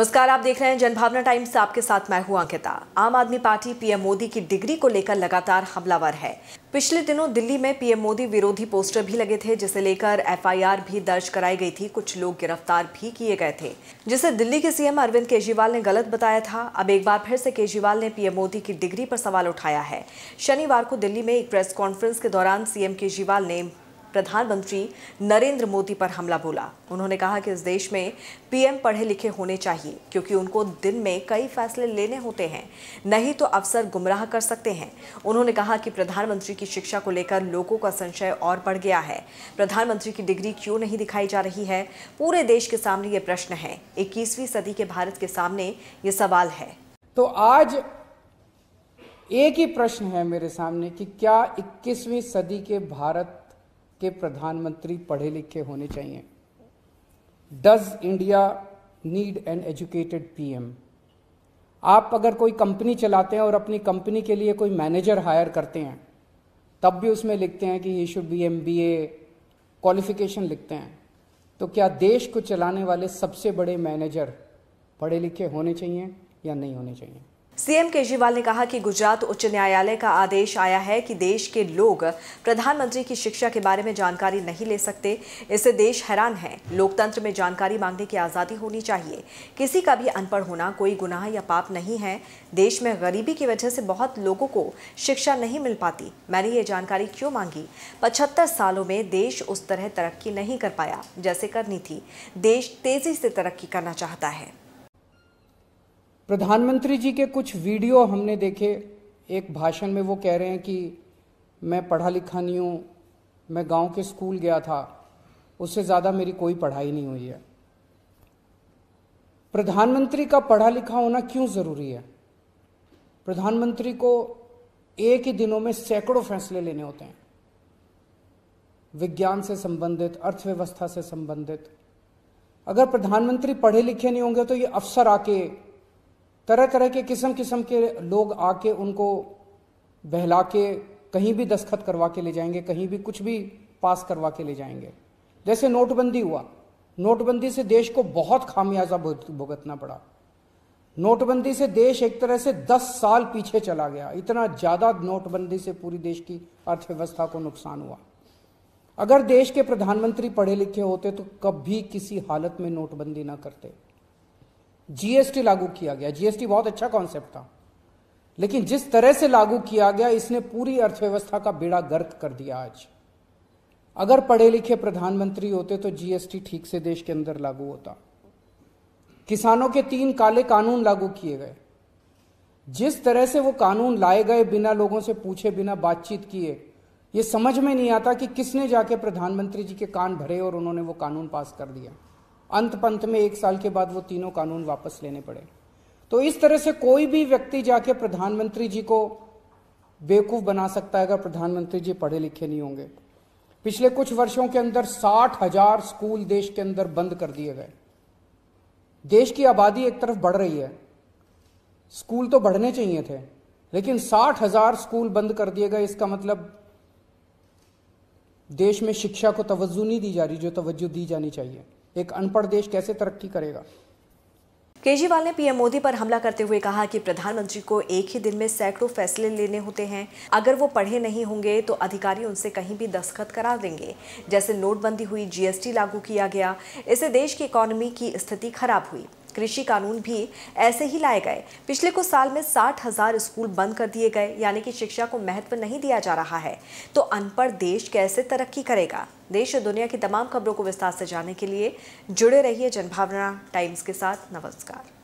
नमस्कार आप देख रहे हैं जनभावना टाइम्स आपके साथ मैं हूं अंकिता आम आदमी पार्टी पीएम मोदी की डिग्री को लेकर लगातार हमलावर है पिछले दिनों दिल्ली में पीएम मोदी विरोधी पोस्टर भी लगे थे जिसे लेकर एफआईआर भी दर्ज कराई गई थी कुछ लोग गिरफ्तार भी किए गए थे जिसे दिल्ली के सीएम अरविंद केजरीवाल ने गलत बताया था अब एक बार फिर से केजरीवाल ने पीएम मोदी की डिग्री पर सवाल उठाया है शनिवार को दिल्ली में एक प्रेस कॉन्फ्रेंस के दौरान सीएम केजरीवाल ने प्रधानमंत्री नरेंद्र मोदी पर हमला बोला उन्होंने कहा कि इस देश में पीएम पढ़े लिखे होने चाहिए क्योंकि उनको दिन में कई फैसले लेने होते हैं नहीं तो अफसर गुमराह कर सकते हैं उन्होंने कहा कि प्रधानमंत्री की शिक्षा को लेकर लोगों का संशय और बढ़ गया है प्रधानमंत्री की डिग्री क्यों नहीं दिखाई जा रही है पूरे देश के सामने ये प्रश्न है इक्कीसवीं सदी के भारत के सामने ये सवाल है तो आज एक ही प्रश्न है मेरे सामने कि क्या 21वीं सदी के भारत के प्रधानमंत्री पढ़े लिखे होने चाहिए does India need an educated PM आप अगर कोई कंपनी चलाते हैं और अपनी कंपनी के लिए कोई मैनेजर हायर करते हैं तब भी उसमें लिखते हैं कि ये should be M B A qualification लिखते हैं तो क्या देश को चलाने वाले सबसे बड़े मैनेजर पढ़े लिखे होने चाहिए या नहीं होने चाहिए सीएम केजरीवाल ने कहा कि गुजरात उच्च न्यायालय का आदेश आया है कि देश के लोग प्रधानमंत्री की शिक्षा के बारे में जानकारी नहीं ले सकते इससे देश हैरान है लोकतंत्र में जानकारी मांगने की आज़ादी होनी चाहिए किसी का भी अनपढ़ होना कोई गुनाह या पाप नहीं है देश में गरीबी की वजह से बहुत लोगों को शिक्षा नहीं मिल पाती मैंने ये जानकारी क्यों मांगी पचहत्तर सालों में देश उस तरह तरक्की नहीं कर पाया जैसे करनी थी देश तेज़ी से तरक्की करना चाहता है प्रधानमंत्री जी के कुछ वीडियो हमने देखे एक भाषण में वो कह रहे हैं कि मैं पढ़ा लिखा नहीं हूँ मैं गांव के स्कूल गया था उससे ज़्यादा मेरी कोई पढ़ाई नहीं हुई है प्रधानमंत्री का पढ़ा लिखा होना क्यों ज़रूरी है प्रधानमंत्री को एक ही दिनों में सैकड़ों फैसले लेने होते हैं विज्ञान से संबंधित अर्थव्यवस्था से संबंधित अगर प्रधानमंत्री पढ़े लिखे नहीं होंगे तो ये अफसर आके तरह तरह के किस्म किस्म के लोग आके उनको बहला के कहीं भी दस्खत करवा के ले जाएंगे कहीं भी कुछ भी पास करवा के ले जाएंगे जैसे नोटबंदी हुआ नोटबंदी से देश को बहुत खामियाजा भुगतना पड़ा नोटबंदी से देश एक तरह से 10 साल पीछे चला गया इतना ज़्यादा नोटबंदी से पूरी देश की अर्थव्यवस्था को नुकसान हुआ अगर देश के प्रधानमंत्री पढ़े लिखे होते तो कभी किसी हालत में नोटबंदी ना करते जीएसटी लागू किया गया जीएसटी बहुत अच्छा कॉन्सेप्ट था लेकिन जिस तरह से लागू किया गया इसने पूरी अर्थव्यवस्था का बेड़ा गर्क कर दिया आज अगर पढ़े लिखे प्रधानमंत्री होते तो जीएसटी ठीक से देश के अंदर लागू होता किसानों के तीन काले कानून लागू किए गए जिस तरह से वो कानून लाए गए बिना लोगों से पूछे बिना बातचीत किए ये समझ में नहीं आता कि किसने जाके प्रधानमंत्री जी के कान भरे और उन्होंने वो कानून पास कर दिया अंत पंत में एक साल के बाद वो तीनों कानून वापस लेने पड़े तो इस तरह से कोई भी व्यक्ति जाके प्रधानमंत्री जी को बेवकूफ बना सकता है अगर प्रधानमंत्री जी पढ़े लिखे नहीं होंगे पिछले कुछ वर्षों के अंदर साठ हजार स्कूल देश के अंदर बंद कर दिए गए देश की आबादी एक तरफ बढ़ रही है स्कूल तो बढ़ने चाहिए थे लेकिन साठ हजार स्कूल बंद कर दिए गए इसका मतलब देश में शिक्षा को तवज्जो नहीं दी जा रही जो तवज्जो दी जानी चाहिए एक अनपढ़ देश कैसे तरक्की करेगा केजरीवाल ने पीएम मोदी पर हमला करते हुए कहा कि प्रधानमंत्री को एक ही दिन में सैकड़ों फैसले लेने होते हैं अगर वो पढ़े नहीं होंगे तो अधिकारी उनसे कहीं भी दस्तखत करा देंगे जैसे नोटबंदी हुई जीएसटी लागू किया गया इससे देश की इकोनॉमी की स्थिति खराब हुई कृषि कानून भी ऐसे ही लाए गए पिछले कुछ साल में साठ हजार स्कूल बंद कर दिए गए यानी कि शिक्षा को महत्व नहीं दिया जा रहा है तो अनपढ़ देश कैसे तरक्की करेगा देश और दुनिया की तमाम खबरों को विस्तार से जानने के लिए जुड़े रहिए जनभावना टाइम्स के साथ नमस्कार